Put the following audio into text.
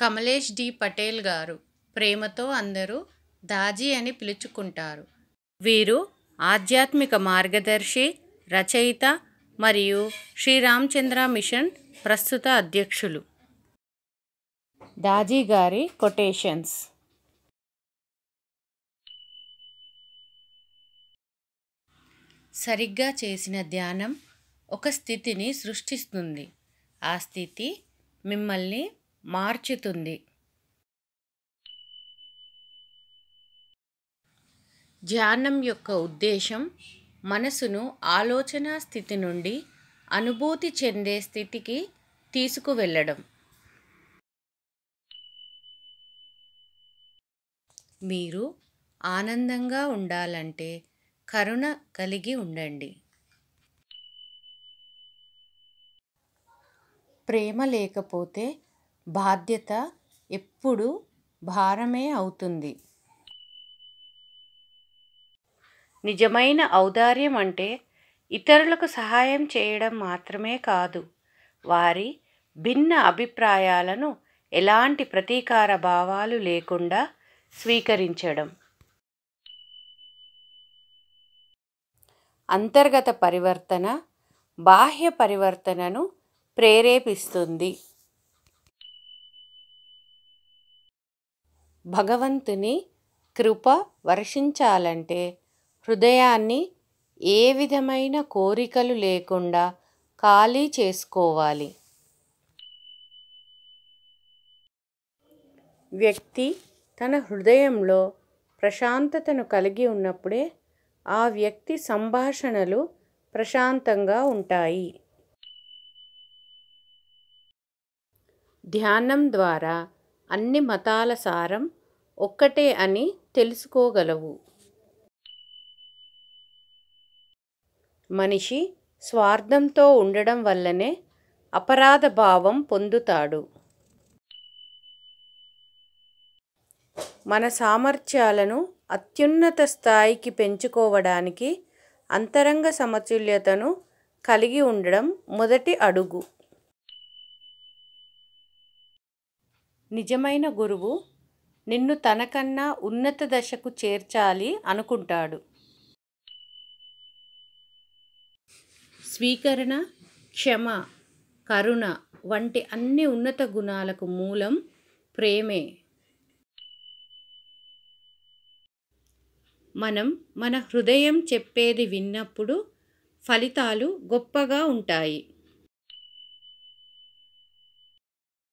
Kamlesh D Patel గారు ప్రేమతో అందరూ దాజీ అని పిలుచుకుంటారు వీరు ఆధ్యాత్మిక మార్గదర్శి రచయిత మరియు శ్రీరామచంద్ర మిషన్ ప్రస్తుత అధ్యక్షులు దాజీ గారి కొటేషన్స్ సరిగ్గా చేసిన ధ్యానం ఒక స్థితిని సృష్టిస్తుంది ఆ స్థితి మిమ్మల్ని మార్చుతుంది ధ్యానం యొక్క ఉద్దేశం మనసును ఆలోచన స్థితి నుండి అనుభూతి చెందే స్థితికి తీసుకువెళ్ళడం మీరు ఆనందంగా ఉండాలంటే కరుణ కలిగి ఉండండి ప్రేమ లేకపోతే బాధ్యత ఎప్పుడు భారమే అవుతుంది నిజమైన ఔదార్యం అంటే ఇతరులకు సహాయం చేయడం మాత్రమే కాదు వారి భిన్న అభిప్రాయాలను ఎలాంటి ప్రతీకార భావాలు లేకుండా స్వీకరించడం అంతర్గత పరివర్తన బాహ్య పరివర్తనను ప్రేరేపిస్తుంది భగవంతుని కృప వర్షించాలంటే హృదయాన్ని ఏ విధమైన కోరికలు లేకుండా ఖాళీ చేసుకోవాలి వ్యక్తి తన హృదయంలో ప్రశాంతతను కలిగి ఉన్నప్పుడే ఆ వ్యక్తి సంభాషణలు ప్రశాంతంగా ఉంటాయి ధ్యానం ద్వారా అన్ని మతాల సారం ఒక్కటే అని తెలుసుకోగలవు మనిషి స్వార్థంతో ఉండడం వల్లనే అపరాధ భావం పొందుతాడు మన సామర్థ్యాలను అత్యున్నత స్థాయికి పెంచుకోవడానికి అంతరంగ సమతుల్యతను కలిగి ఉండడం మొదటి అడుగు నిజమైన గురువు నిన్ను తనకన్నా ఉన్నత దశకు చేర్చాలి అనుకుంటాడు స్వీకరణ క్షమ కరుణ వంటి అన్ని ఉన్నత గుణాలకు మూలం ప్రేమే మనం మన హృదయం చెప్పేది విన్నప్పుడు ఫలితాలు గొప్పగా ఉంటాయి